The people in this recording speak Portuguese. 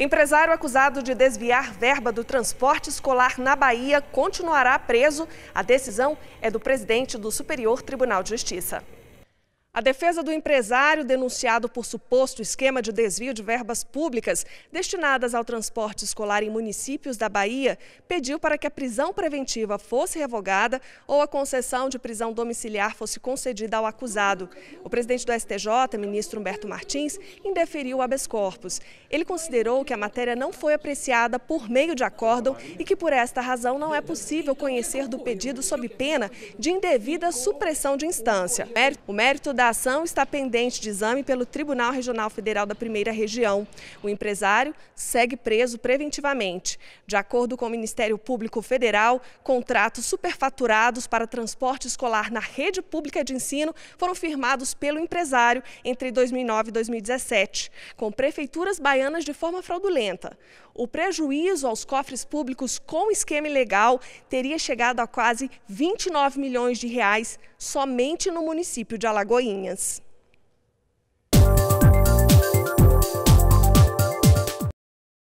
Empresário acusado de desviar verba do transporte escolar na Bahia continuará preso. A decisão é do presidente do Superior Tribunal de Justiça. A defesa do empresário denunciado por suposto esquema de desvio de verbas públicas destinadas ao transporte escolar em municípios da Bahia pediu para que a prisão preventiva fosse revogada ou a concessão de prisão domiciliar fosse concedida ao acusado. O presidente do STJ, ministro Humberto Martins, indeferiu o habeas corpus. Ele considerou que a matéria não foi apreciada por meio de acórdão e que por esta razão não é possível conhecer do pedido sob pena de indevida supressão de instância. O mérito da a ação está pendente de exame pelo Tribunal Regional Federal da Primeira Região. O empresário segue preso preventivamente. De acordo com o Ministério Público Federal, contratos superfaturados para transporte escolar na rede pública de ensino foram firmados pelo empresário entre 2009 e 2017, com prefeituras baianas de forma fraudulenta. O prejuízo aos cofres públicos com esquema ilegal teria chegado a quase 29 milhões de reais somente no município de Alagoas linhas.